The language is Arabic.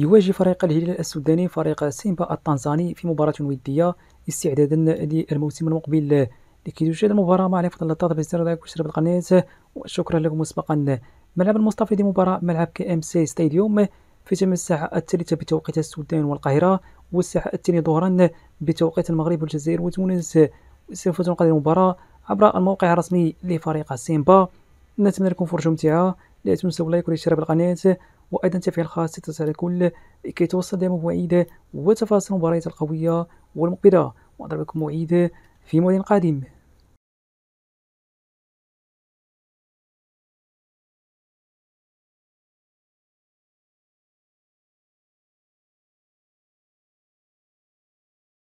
يواجه فريق الهلال السوداني فريق سيمبا التنزاني في مباراة ودية استعدادا للموسم المقبل لكي تشاهد المباراة مع فضل اللطاف بزر لايك واشتراك القناة وشكرا لكم مسبقا ملعب المصطفى لمباراة ملعب كي ام سي ستاديوم في تم الساعة الثالثة بتوقيت السودان والقاهرة والساعة الثانية ظهرا بتوقيت المغرب والجزائر وتونس سوف تنقل المباراة عبر الموقع الرسمي لفريق سيمبا نتمنى لكم فرجة ممتعة لا تنسوا اللايك والاشتراك بالقناة وايضا تفعيل خاص تتسع الكل لكي توصل لمواعيد وتفاصيل المباريات القويه والمقبله لكم موعد في موعد قادم